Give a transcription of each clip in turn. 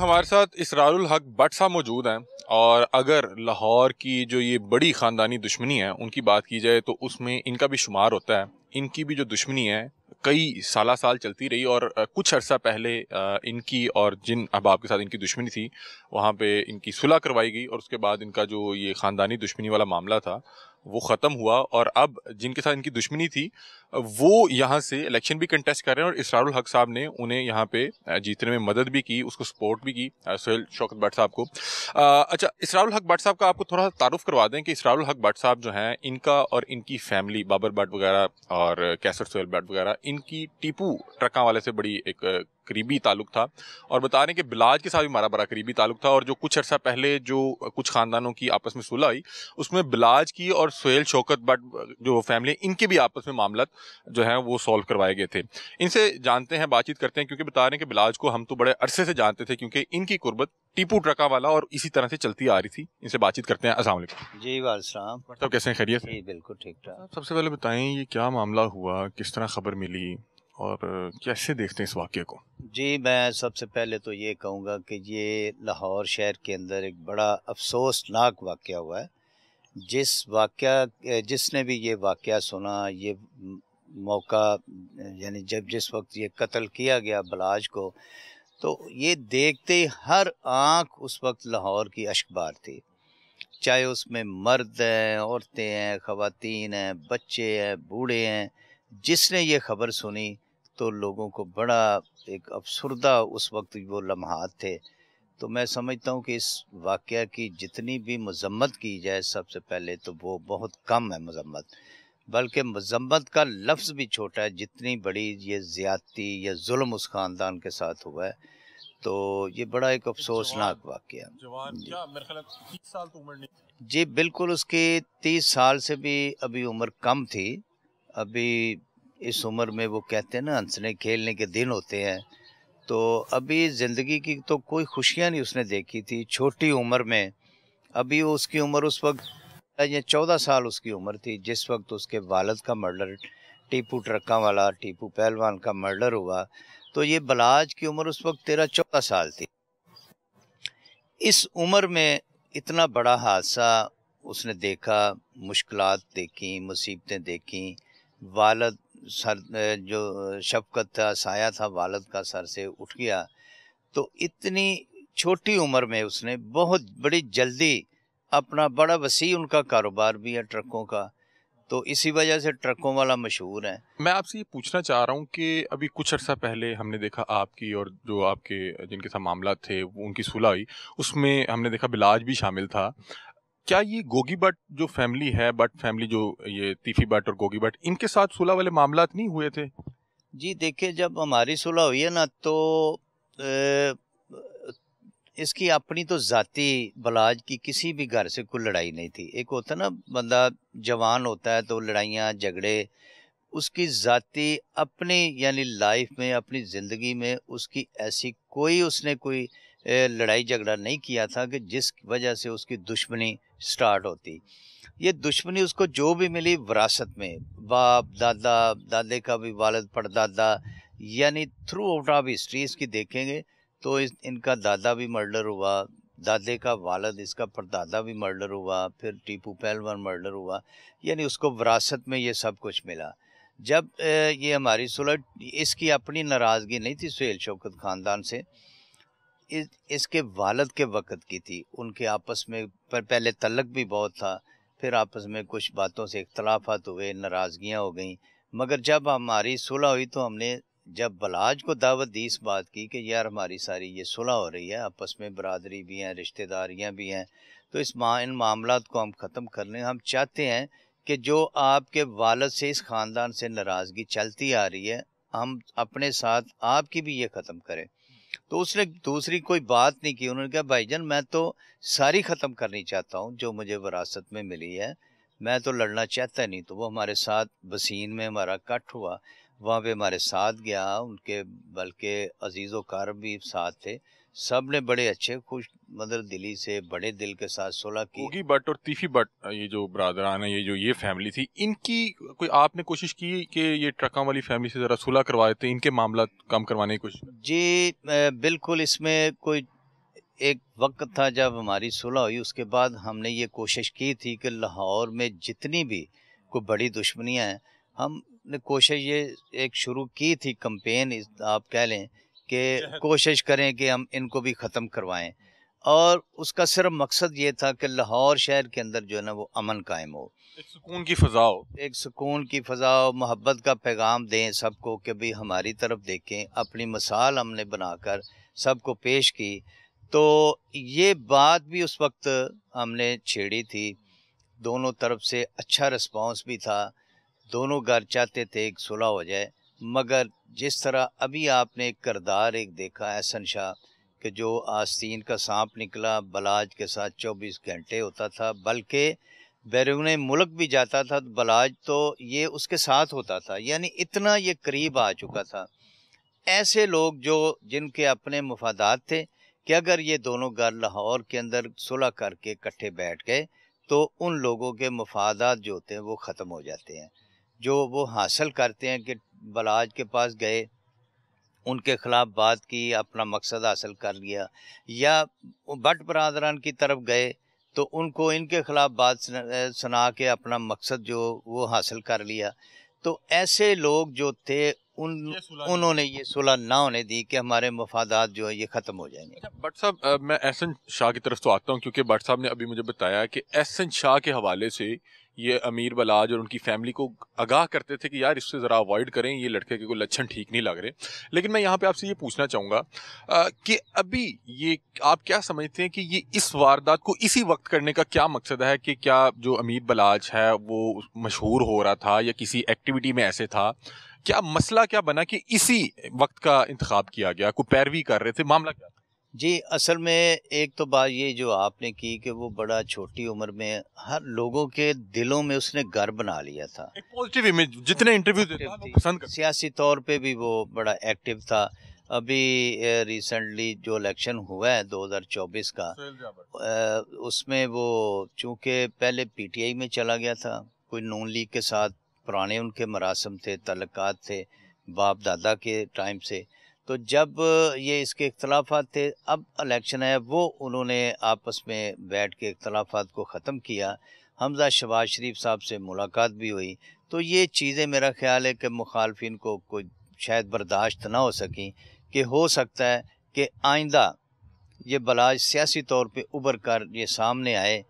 हमारे साथ इसरारुल हक भट साहब मौजूद हैं और अगर लाहौर की जो ये बड़ी ख़ानदानी दुश्मनी है उनकी बात की जाए तो उसमें इनका भी शुमार होता है इनकी भी जो दुश्मनी है कई साल साल चलती रही और कुछ अरसा पहले इनकी और जिन अहबाब के साथ इनकी दुश्मनी थी वहाँ पे इनकी सुलह करवाई गई और उसके बाद इनका जो ये ख़ानदानी दुश्मनी वाला मामला था वो ख़त्म हुआ और अब जिनके साथ इनकी दुश्मनी थी वो यहाँ से इलेक्शन भी कंटेस्ट कर रहे हैं और इसरारुल हक साहब ने उन्हें यहाँ पे जीतने में मदद भी की उसको सपोर्ट भी की सोहेल शौकत भट्ट साहब को अच्छा इसरारुल हक भट्ट साहब का आपको थोड़ा सा तारुफ करवा दें कि इसरारुल हक भट्ट साहब जो हैं इनका और इनकी फैमिली बाबर भट्ट वगैरह और कैसर सोहेल भट्ट वगैरह इनकी टीपू ट्रकों वाले से बड़ी एक करीबी ताल्लुक था और बता रहे हैं कि बिलाज के साथ भी हमारा बड़ा करीबी ताल्लुक था और जो कुछ अर्सा पहले जो कुछ ख़ानदानों की आपस में सुलह आई उसमें बिलाज की और सुहेल शौकत बट जो फैमिली इनके भी आपस में मामला जो है वो सॉल्व करवाए गए थे इनसे जानते हैं बातचीत करते हैं क्योंकि बता रहे हैं कि बिलाज को हम तो बड़े अरसे से जानते थे क्योंकि इनकी कुर्बत टीपू ट्रका वाला और इसी तरह से चलती आ रही थी इनसे बातचीत करते हैं असल जी वालम तो कैसे हैं खैरियत जी बिल्कुल ठीक ठाक सबसे पहले बताएं ये क्या मामला हुआ किस तरह खबर मिली और कैसे देखते हैं इस वाक्य को जी मैं सबसे पहले तो ये कहूँगा कि ये लाहौर शहर के अंदर एक बड़ा अफसोसनाक वाक़ हुआ है जिस वाक़ जिसने भी ये वाक़ सुना ये मौका यानी जब जिस वक्त ये कत्ल किया गया बलाज को तो ये देखते ही हर आंख उस वक्त लाहौर की अशकबार थी चाहे उसमें मर्द हैं औरतें हैं ख़वान हैं बच्चे हैं बूढ़े हैं जिसने ये खबर सुनी तो लोगों को बड़ा एक अफसरदा उस वक्त वो लम्हात थे तो मैं समझता हूँ कि इस वाक़ की जितनी भी मजम्मत की जाए सबसे पहले तो वो बहुत कम है मजम्मत बल्कि मजम्मत का लफ्ज़ भी छोटा है जितनी बड़ी ये ज़्यादती या जुल्म उस ख़ानदान के साथ हुआ है तो ये बड़ा एक अफसोसनाक वाक़ है तो जी बिल्कुल उसकी तीस साल से भी अभी उम्र कम थी अभी इस उम्र में वो कहते हैं ना हंसने खेलने के दिन होते हैं तो अभी ज़िंदगी की तो कोई खुशियाँ नहीं उसने देखी थी छोटी उम्र में अभी उसकी उम्र उस वक्त या चौदह साल उसकी उम्र थी जिस वक्त उसके वालद का मर्डर टीपू ट्रक्का वाला टीपू पहलवान का मर्डर हुआ तो ये बलाज की उम्र उस वक्त तेरह चौदह साल थी इस उम्र में इतना बड़ा हादसा उसने देखा मुश्किल देखी मुसीबतें देखी वालद सर जो शफकत था साया था वालद का सर से उठ गया तो इतनी छोटी उम्र में उसने बहुत बड़ी जल्दी अपना बड़ा वसी उनका कारोबार भी है ट्रकों का तो इसी वजह से ट्रकों वाला मशहूर है मैं आपसे ये पूछना चाह रहा हूँ कि अभी कुछ अर्सा पहले हमने देखा आपकी और जो आपके जिनके साथ मामला थे उनकी सुलह हुई उसमें हमने देखा बिलाज भी शामिल था क्या ये गोगी भट्ट जो फैमिली है भट्ट फैमिली जो ये तीफी भट्ट और गोगी भट्ट इनके साथ सुलह वाले मामला नहीं हुए थे जी देखिए जब हमारी सुलह हुई है ना तो ए, इसकी अपनी तो जाति बलाज की किसी भी घर से कोई लड़ाई नहीं थी एक होता ना बंदा जवान होता है तो लड़ाइयाँ झगड़े उसकी जाति अपनी यानी लाइफ में अपनी ज़िंदगी में उसकी ऐसी कोई उसने कोई लड़ाई झगड़ा नहीं किया था कि जिस वजह से उसकी दुश्मनी स्टार्ट होती ये दुश्मनी उसको जो भी मिली विरासत में बाप दादा दादे का भी वालद पड़दादा यानी थ्रू आउट ऑफ हिस्ट्री इसकी देखेंगे तो इस, इनका दादा भी मर्डर हुआ दादे का वालद इसका परदादा भी मर्डर हुआ फिर टीपू पहलवान मर्डर हुआ यानी उसको विरासत में ये सब कुछ मिला जब ये हमारी सुलह इसकी अपनी नाराज़गी नहीं थी सुहेल शौकत ख़ानदान से इस, इसके वालद के वक़्त की थी उनके आपस में पर पहले तलक भी बहुत था फिर आपस में कुछ बातों से इख्तलाफात हुए नाराज़गियाँ हो गई मगर जब हमारी सुलह हुई तो हमने जब बलाज को दावत दी इस बात की कि यार हमारी सारी ये सुलह हो रही है आपस में बरदरी भी हैं रिश्तेदारियाँ भी हैं तो इस मा इन मामला को हम ख़त्म कर लें हम चाहते हैं कि जो आपके वालद से इस ख़ानदान से नाराज़गी चलती आ रही है हम अपने साथ आपकी भी ये ख़त्म करें तो उसने दूसरी कोई बात नहीं की उन्होंने कहा भाईजान मैं तो सारी ख़त्म करनी चाहता हूँ जो मुझे विरासत में मिली है मैं तो लड़ना चाहता नहीं तो वो हमारे साथ बसीन में हमारा कट हुआ वहाँ पे हमारे साथ गया उनके बल्कि अजीज़ कार भी साथ थे सब ने बड़े अच्छे खुश मदर मतलब दिली से बड़े दिल के साथ सोलह की होगी बट और तीफी बट ये जो बरदरान है ये जो ये फैमिली थी इनकी कोई आपने कोशिश की कि ये ट्रकों वाली फैमिली से ज़रा सुलह करवा देते इनके मामला कम करवाने की कोशिश जी बिल्कुल इसमें कोई एक वक्त था जब हमारी सुलह हुई उसके बाद हमने ये कोशिश की थी कि लाहौर में जितनी भी कोई बड़ी दुश्मनियाँ हैं हम ने कोशिश ये एक शुरू की थी कंपेन आप कह लें कि कोशिश करें कि हम इनको भी ख़त्म करवाएं और उसका सिर्फ मकसद ये था कि लाहौर शहर के अंदर जो है ना वो अमन कायम हो एक सुकून की फ़जा हो एक सुकून की फ़जा हो मोहब्बत का पैगाम दें सबको कि भाई हमारी तरफ देखें अपनी मिसाल हमने बनाकर सबको पेश की तो ये बात भी उस वक्त हमने छेड़ी थी दोनों तरफ से अच्छा रिस्पांस भी था दोनों घर चाहते थे एक सुलह हो जाए मगर जिस तरह अभी आपने एक करदार एक देखा एहसन शाह कि जो आस्तीन का सांप निकला बलाज के साथ चौबीस घंटे होता था बल्कि बैरून मुल्क भी जाता था तो बलाज तो ये उसके साथ होता था यानी इतना ये करीब आ चुका था ऐसे लोग जो जिनके अपने मफादात थे कि अगर ये दोनों घर लाहौर के अंदर सुलह करके इकट्ठे बैठ गए तो उन लोगों के मफादात जो होते हैं वो ख़त्म हो जाते हैं जो वो हासिल करते हैं कि बलाज के पास गए उनके ख़िलाफ़ बात की अपना मकसद हासिल कर लिया या बट बरदरान की तरफ गए तो उनको इनके ख़िलाफ़ बात सुना के अपना मकसद जो वो हासिल कर लिया तो ऐसे लोग जो थे उन उन्होंने ये सुलह ना होने दी कि हमारे मफादात जो है ये ख़त्म हो जाएंगे अच्छा, भट्ट साहब मैं एहसन शाह की तरफ तो आता हूँ क्योंकि भट्ट साहब ने अभी मुझे बताया कि एहसन शाह के हवाले से ये अमीर बलाज और उनकी फैमिली को आगाह करते थे कि यार इससे ज़रा अवॉइड करें ये लड़के के कोई लक्षण ठीक नहीं लग रहे लेकिन मैं यहाँ पे आपसे ये पूछना चाहूँगा कि अभी ये आप क्या समझते हैं कि ये इस वारदात को इसी वक्त करने का क्या मकसद है कि क्या जो अमीर बलाज है वो मशहूर हो रहा था या किसी एक्टिविटी में ऐसे था क्या मसला क्या बना कि इसी वक्त का इंतखब किया गया कोई पैरवी कर रहे थे मामला क्या था जी असल में एक तो बात ये जो आपने की कि वो बड़ा छोटी उम्र में हर लोगों के दिलों में उसने घर बना लिया था पॉजिटिव इमेज जितने इंटरव्यू सियासी तौर पे भी वो बड़ा एक्टिव था अभी रिसेंटली जो इलेक्शन हुआ है 2024 का उसमें वो चूंकि पहले पीटीआई में चला गया था कोई नून लीग के साथ पुराने उनके मरासम थे तलक़ात थे बाप दादा के टाइम से तो जब ये इसके इख्तलाफात थे अब इलेक्शन है वो उन्होंने आपस में बैठ के इख्तलाफात को ख़त्म किया हमजा शबाज शरीफ साहब से मुलाकात भी हुई तो ये चीज़ें मेरा ख्याल है कि मुखालफिन को कोई शायद बर्दाश्त ना हो सकें कि हो सकता है कि आइंदा ये बलाज सियासी तौर पे उभर कर ये सामने आए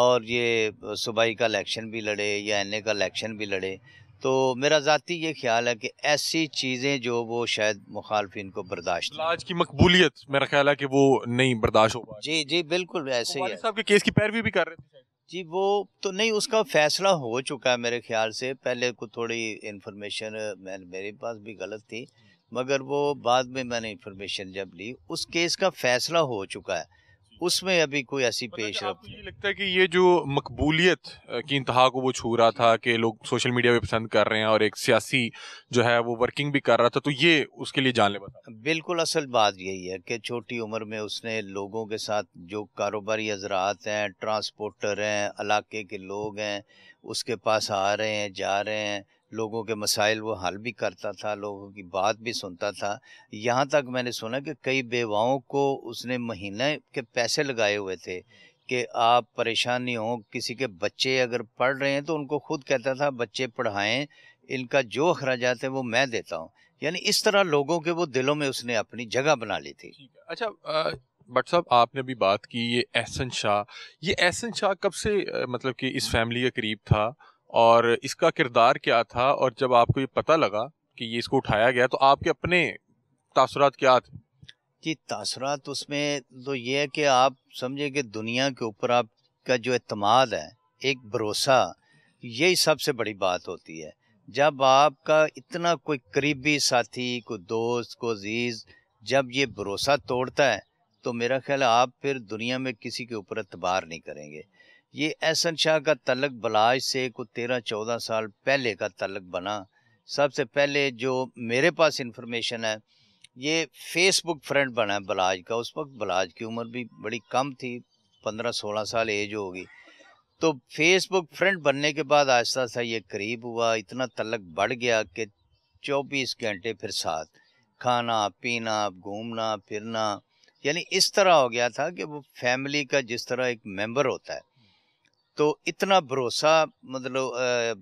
और ये सूबाई का इलेक्शन भी लड़े या एन का इलेक्शन भी लड़े तो मेरा ज़ाती ये ख्याल है कि ऐसी चीज़ें जो वो शायद मुखालफिन को बर्दाश्त आज की मकबूलियत मेरा ख्याल है कि वो नहीं बर्दाश्त हो जी जी बिल्कुल ऐसे ही है के केस की पैरवी भी कर रहे थे जी वो तो नहीं उसका फैसला हो चुका है मेरे ख्याल से पहले को थोड़ी इन्फॉर्मेशन मेरे पास भी गलत थी मगर वो बाद में मैंने इन्फॉर्मेशन जब ली उस केस का फैसला हो चुका है उसमें अभी कोई ऐसी मतलब पेश रफ ये लगता है कि ये जो मकबूलियत की इंतहा को वो छू रहा था कि लोग सोशल मीडिया पे पसंद कर रहे हैं और एक सियासी जो है वो वर्किंग भी कर रहा था तो ये उसके लिए जान ले बिल्कुल असल बात यही है कि छोटी उम्र में उसने लोगों के साथ जो कारोबारी हजरात हैं ट्रांसपोर्टर हैं इलाके के लोग हैं उसके पास आ रहे हैं जा रहे हैं लोगों के मसाइल वो हल भी करता था लोगों की बात भी सुनता था यहाँ तक मैंने सुना कि कई बेवाओं को उसने महीने के पैसे लगाए हुए थे कि आप परेशान नहीं हो किसी के बच्चे अगर पढ़ रहे हैं तो उनको खुद कहता था बच्चे पढ़ाएं इनका जो अखराज है वो मैं देता हूँ यानी इस तरह लोगों के वो दिलों में उसने अपनी जगह बना ली थी अच्छा आ... बट साहब आपने अभी बात की ये एहसन शाह ये एहसन शाह कब से मतलब कि इस फैमिली के करीब था और इसका किरदार क्या था और जब आपको ये पता लगा कि ये इसको उठाया गया तो आपके अपने तासरात क्या थे जी तासरात उसमें तो ये है कि आप समझे कि दुनिया के ऊपर आपका जो अतमाद है एक भरोसा यही सबसे बड़ी बात होती है जब आपका इतना कोई करीबी साथी कोई दोस्त को अजीज़ जब ये भरोसा तोड़ता है तो मेरा ख्याल आप फिर दुनिया में किसी के ऊपर एतबार नहीं करेंगे ये एहसन शाह का तलक बलाज से को तेरह चौदह साल पहले का तलक बना सबसे पहले जो मेरे पास इंफॉर्मेशन है ये फेसबुक फ्रेंड बना है बलाज का उस वक्त बलाज की उम्र भी बड़ी कम थी पंद्रह सोलह साल एज होगी तो फेसबुक फ्रेंड बनने के बाद आहिस्ता आहिस्ता ये करीब हुआ इतना तलक बढ़ गया कि चौबीस घंटे फिर साथ खाना पीना घूमना फिरना यानी इस तरह हो गया था कि वो फैमिली का जिस तरह एक मेंबर होता है तो इतना भरोसा मतलब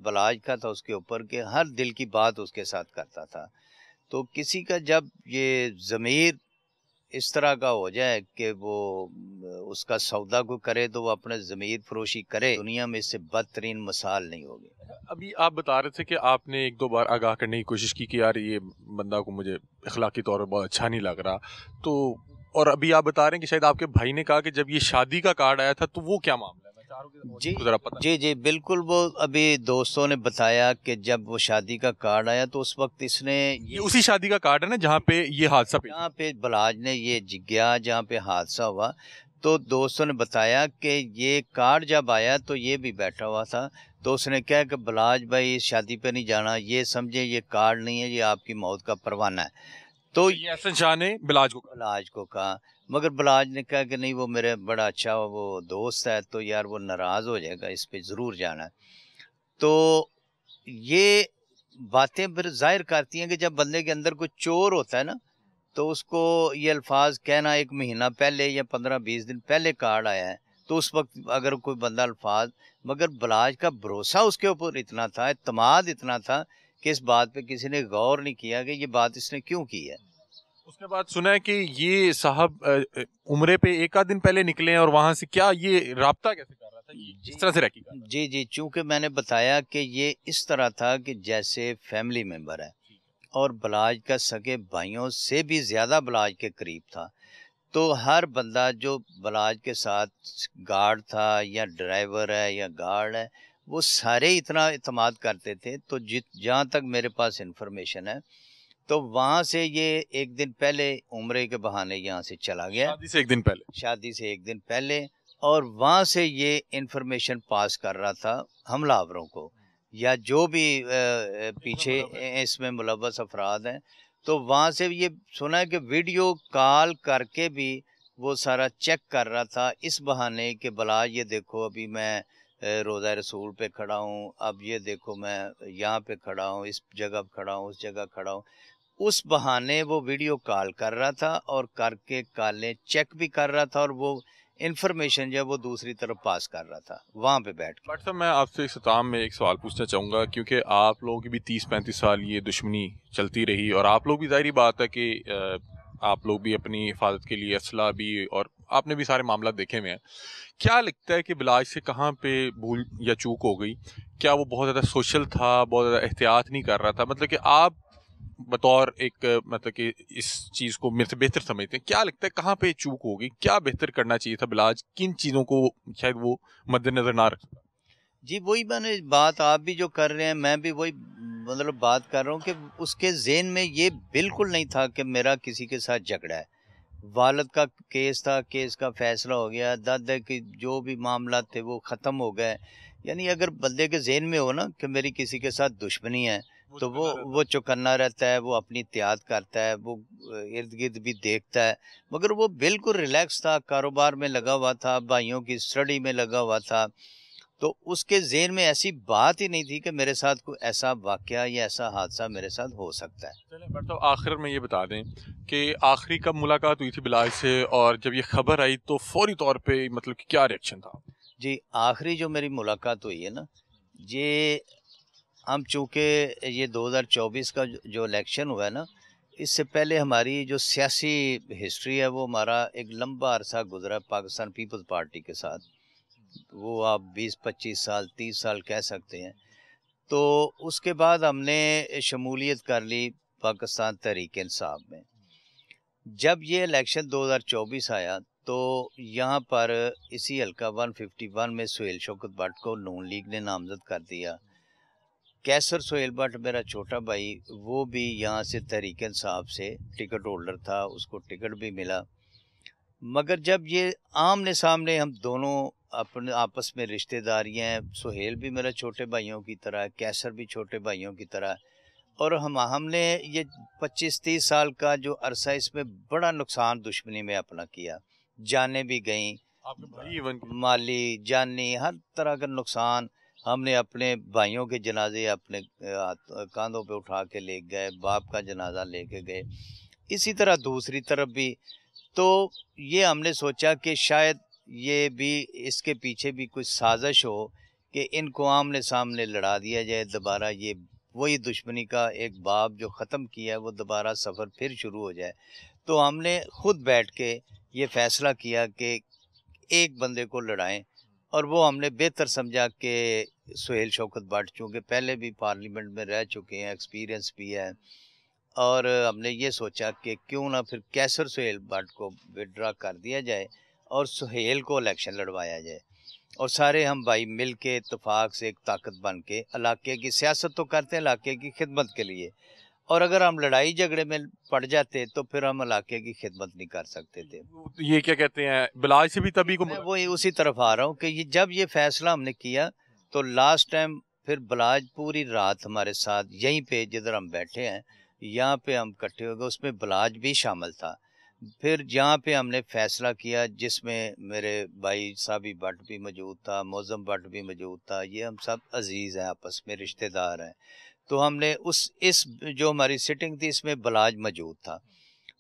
बलाज का था उसके ऊपर कि हर दिल की बात उसके साथ करता था तो किसी का जब ये ज़मीर इस तरह का हो जाए कि वो उसका सौदा को करे तो वो अपने ज़मीर फरोशी करे दुनिया में इससे बदतरीन मिसाल नहीं होगी अच्छा, अभी आप बता रहे थे कि आपने एक दो बार आगाह करने की कोशिश की कि यार ये बंदा को मुझे अखलाकी तौर पर बहुत अच्छा नहीं लग रहा तो और अभी आप बता रहे हैं कि शायद आपके भाई ने कहा कि जब ये शादी का कार्ड आया था तो वो क्या मामला जी तो जी जी बिल्कुल वो अभी दोस्तों ने बताया कि जब वो शादी का कार्ड आया तो उस वक्त इसने ये, ये उसी शादी का कार्ड है ना जहाँ पे ये हादसा जहाँ पे बलाज ने ये जिग्या जहाँ पे हादसा हुआ तो दोस्तों ने बताया कि ये कार्ड जब आया तो ये भी बैठा हुआ था तो उसने कहा कि बलाज भाई शादी पे नहीं जाना ये समझे ये कार्ड नहीं है ये आपकी मौत का परवाना है तो शाह ने बिलाज को बलाज को कहा मगर बलाज ने कहा कि नहीं वो मेरे बड़ा अच्छा वो दोस्त है तो यार वो नाराज़ हो जाएगा इस पर ज़रूर जाना है तो ये बातें फिर जाहिर करती हैं कि जब बंदे के अंदर कोई चोर होता है ना तो उसको ये अल्फाज कहना एक महीना पहले या पंद्रह बीस दिन पहले कार्ड आया है तो उस वक्त अगर कोई बंदा अल्फाज मगर बलाज का भरोसा उसके ऊपर इतना था इतमाद इतना था कि इस बात पे किसी ने गौर नहीं किया कि ये बात इसने क्यों की है उसके बाद सुना है कि ये साहब उम्र पे एक आध दिन पहले निकले हैं और वहाँ से क्या ये रबता कैसे कर रहा था जिस तरह से रखी जी जी चूंकि मैंने बताया कि ये इस तरह था कि जैसे फैमिली मेम्बर है और बलाज का सगे भाइयों से भी ज़्यादा बलाज के करीब था तो हर बंदा जो बलाज के साथ गार्ड था या ड्राइवर है या गार्ड है वो सारे इतना अतमाद करते थे तो जित जहाँ तक मेरे पास इन्फॉर्मेशन है तो वहाँ से ये एक दिन पहले उम्र के बहाने यहाँ से चला गया शादी से एक दिन पहले शादी से एक दिन पहले और वहाँ से ये इंफॉर्मेशन पास कर रहा था हमलावरों को या जो भी पीछे इसमें मुलवस अफराद हैं तो वहाँ से ये सुना है कि वीडियो कॉल करके भी वो सारा चेक कर रहा था इस बहाने के बला ये देखो अभी मैं रोज़ा रसूल पे खड़ा हूँ अब ये देखो मैं यहाँ पे खड़ा हूँ इस जगह खड़ा हूँ उस जगह खड़ा हूँ उस बहाने वो वीडियो कॉल कर रहा था और करके कॉलें चेक भी कर रहा था और वो इन्फॉर्मेशन जो है वो दूसरी तरफ पास कर रहा था वहाँ पे बैठ बट सर मैं आपसे एक सताम में एक सवाल पूछना चाहूँगा क्योंकि आप लोगों की भी तीस पैंतीस साल ये दुश्मनी चलती रही और आप लोग भी जाहिर बात है कि आप लोग भी अपनी हिफाजत के लिए असला भी और आपने भी सारे मामला देखे हुए हैं क्या लगता है कि बिलाज से कहाँ पे भूल या चूक हो गई क्या वो बहुत ज़्यादा सोशल था बहुत ज़्यादा एहतियात नहीं कर रहा था मतलब कि आप बतौर एक मतलब कि इस चीज़ को बेहतर समझते हैं क्या लगता है कहाँ पे चूक होगी क्या बेहतर करना चाहिए था बिलाज किन चीज़ों को शायद वो मद्देनज़र ना रख जी वही मैंने बात आप भी जो कर रहे हैं मैं भी वही मतलब बात कर रहा हूँ कि उसके जेन में ये बिल्कुल नहीं था कि मेरा किसी के साथ झगड़ा है वालद का केस था केस का फैसला हो गया दादे के जो भी मामला थे वो ख़त्म हो गए यानी अगर बंदे के जेन में हो ना कि मेरी किसी के साथ दुश्मनी है तो, तो वो वो चौकन्ना रहता है वो अपनी त्याग करता है वो इर्द गिर्द भी देखता है मगर वो बिल्कुल रिलैक्स था कारोबार में लगा हुआ था भाइयों की स्टडी में लगा हुआ था तो उसके जेन में ऐसी बात ही नहीं थी कि मेरे साथ कोई ऐसा वाक्य या ऐसा हादसा मेरे साथ हो सकता है चलें बट तो आखिर में ये बता दें कि आखिरी कब मुलाकात हुई थी बिलाज से और जब ये खबर आई तो फौरी तौर पे मतलब कि क्या रिएक्शन था जी आखिरी जो मेरी मुलाकात हुई है ना ये हम चूँकि ये 2024 का जो इलेक्शन हुआ है ना इससे पहले हमारी जो सियासी हिस्ट्री है वो हमारा एक लंबा अरसा गुजरा पाकिस्तान पीपल्स पार्टी के साथ वो आप 20-25 साल 30 साल कह सकते हैं तो उसके बाद हमने शमूलियत कर ली पाकिस्तान तहरीक इंसाफ में जब ये इलेक्शन 2024 आया तो यहाँ पर इसी हल्का 151 में सुहेल शौकत भट्ट को नून लीग ने नामजद कर दिया कैसर सोहेल भट्ट मेरा छोटा भाई वो भी यहाँ से तहरीक साहब से टिकट होल्डर था उसको टिकट भी मिला मगर जब ये आमने सामने हम दोनों अपने आपस में रिश्तेदारियाँ सुहेल भी मेरा छोटे भाइयों की तरह कैसर भी छोटे भाइयों की तरह और हम हमने ये 25-30 साल का जो अरसा इसमें बड़ा नुकसान दुश्मनी में अपना किया जाने भी गई माली जानी हर तरह का नुकसान हमने अपने भाइयों के जनाजे अपने कंधों पे उठा के ले गए बाप का जनाजा ले के गए इसी तरह दूसरी तरफ भी तो ये हमने सोचा कि शायद ये भी इसके पीछे भी कुछ साजिश हो कि इनको आमने सामने लड़ा दिया जाए दोबारा ये वही दुश्मनी का एक बाब जो ख़त्म किया है वो दोबारा सफ़र फिर शुरू हो जाए तो हमने खुद बैठ के ये फ़ैसला किया कि एक बंदे को लड़ाएं और वो हमने बेहतर समझा कि सुहेल शौकत भट्ट चूँकि पहले भी पार्लियामेंट में रह चुके हैं एक्सपीरियंस भी है और हमने ये सोचा कि क्यों ना फिर कैसर सुहेल भट्ट को विड्रा कर दिया जाए और सुहेल को इलेक्शन लड़वाया जाए और सारे हम भाई मिल के इतफाक़ से एक ताकत बन के इलाके की सियासत तो करते हैं इलाके की खिदमत के लिए और अगर हम लड़ाई झगड़े में पड़ जाते तो फिर हम इलाके की खिदमत नहीं कर सकते थे तो ये क्या कहते हैं बिलाज से भी तभी को मैं वो उसी तरफ आ रहा हूँ कि ये जब ये फैसला हमने किया तो लास्ट टाइम फिर बलाज पूरी रात हमारे साथ यहीं पे जिधर हम बैठे हैं यहाँ पे हम इकट्ठे हो गए उसमें बलाज भी शामिल था फिर जहाँ पे हमने फैसला किया जिसमें मेरे भाई साहबी भट्ट भी मौजूद था मौजम भट्ट भी मौजूद था ये हम सब अजीज़ हैं आपस में रिश्तेदार हैं तो हमने उस इस जो हमारी सिटिंग थी इसमें बलाज मौजूद था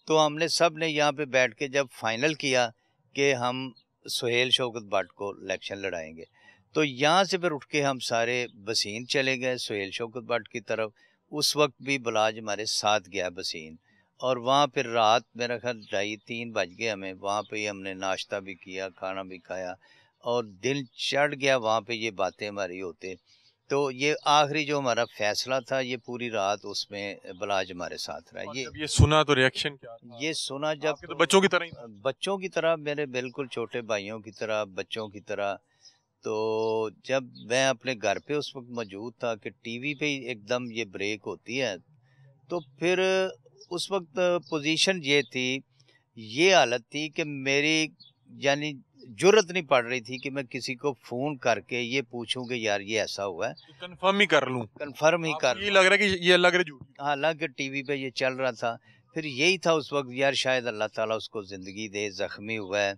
तो हमने सब ने यहाँ पे बैठ के जब फाइनल किया कि हम सुहेल शौकत भट्ट को इलेक्शन लड़ाएंगे तो यहाँ से फिर उठ के हम सारे बसीन चले गए सुहेल शौकत भट्ट की तरफ उस वक्त भी बलाज हमारे साथ गया बसीन और वहाँ फिर रात मेरा ख्याल ढाई तीन बज गए हमें वहाँ पे हमने नाश्ता भी किया खाना भी खाया और दिल चढ़ गया वहाँ पे ये बातें हमारी होते तो ये आखिरी जो हमारा फैसला था ये पूरी रात उसमें बलाज हमारे साथ रहा ये ये सुना तो रिएक्शन क्या था? ये सुना जब तो बच्चों की तरह बच्चों की तरह मेरे बिल्कुल छोटे भाइयों की तरह बच्चों की तरह तो जब मैं अपने घर पे उस वक्त मौजूद था कि टीवी पे एकदम ये ब्रेक होती है तो फिर उस वक्त पोजीशन ये थी ये हालत थी कि मेरी यानी जरूरत नहीं पड़ रही थी कि मैं किसी को फोन करके ये पूछूं कि यार ये ऐसा हुआ है कंफर्म तो ही कर लूं कंफर्म ही कर ये लग रहा है कि ये लग रहा है हालांकि टीवी पे ये चल रहा था फिर यही था उस वक्त यार शायद अल्लाह ताला उसको ज़िंदगी दे ज़ख्मी हुआ है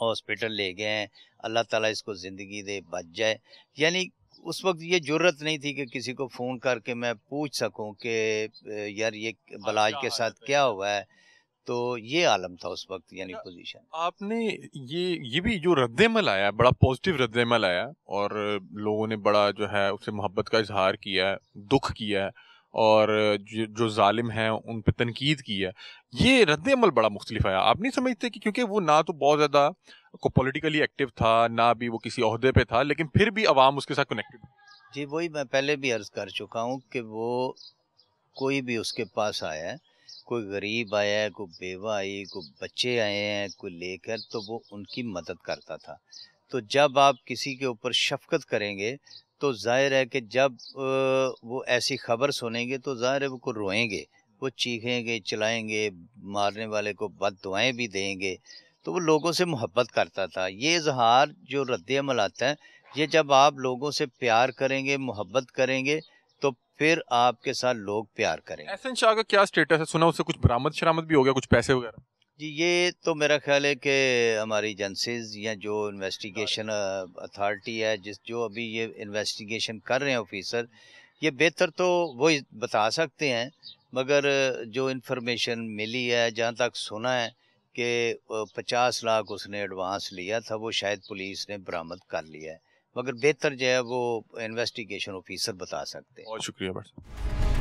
हॉस्पिटल ले गए हैं अल्लाह ताला इसको ज़िंदगी दे बच जाए यानी उस वक्त ये जरूरत नहीं थी कि किसी को फ़ोन करके मैं पूछ सकूं कि यार ये बलाज के साथ क्या हुआ है तो ये आलम था उस वक्त यानी पोजीशन अच्छा, आपने ये ये भी जो रद्दमल आया बड़ा पॉजिटिव रद्दमल आया और लोगों ने बड़ा जो है उससे मोहब्बत का इजहार किया है दुख किया है और जो ालिम हैं उन पर तनकीद की है ये रद्द अमल बड़ा मुख्तलिफ आया आप नहीं समझते कि क्योंकि वो ना तो बहुत ज़्यादा को पोलिटिकली एक्टिव था ना भी वो किसी अहदे पर था लेकिन फिर भी आवाम उसके साथ कनेक्टेड जी वही मैं पहले भी अर्ज़ कर चुका हूँ कि वो कोई भी उसके पास आया कोई गरीब आया है कोई बेवा आई कोई बच्चे आए हैं कोई लेकर तो वो उनकी मदद करता था तो जब आप किसी के ऊपर शफकत करेंगे तो जाहिर है कि जब वो ऐसी खबर सुनेंगे तो जाहिर है वो को रोएंगे वो चीखेंगे चलाएंगे मारने वाले को बद दुआएँ भी देंगे तो वो लोगों से मोहब्बत करता था ये इजहार जो रद्दमल आता है ये जब आप लोगों से प्यार करेंगे मोहब्बत करेंगे तो फिर आपके साथ लोग प्यार करेंगे एहसन शाह का क्या स्टेटस है सुना उससे कुछ बरामद शरामद भी हो गया कुछ पैसे वगैरह जी ये तो मेरा ख्याल है कि हमारी एजेंसीज या जो इन्वेस्टिगेशन हाँ। अथॉरिटी है जिस जो अभी ये इन्वेस्टिगेशन कर रहे हैं ऑफिसर ये बेहतर तो वो बता सकते हैं मगर जो इन्फॉर्मेशन मिली है जहाँ तक सुना है कि पचास लाख उसने एडवांस लिया था वो शायद पुलिस ने बरामद कर लिया है मगर बेहतर जो है वो इन्वेस्टिगेशन ऑफिसर बता सकते हैं बहुत शुक्रिया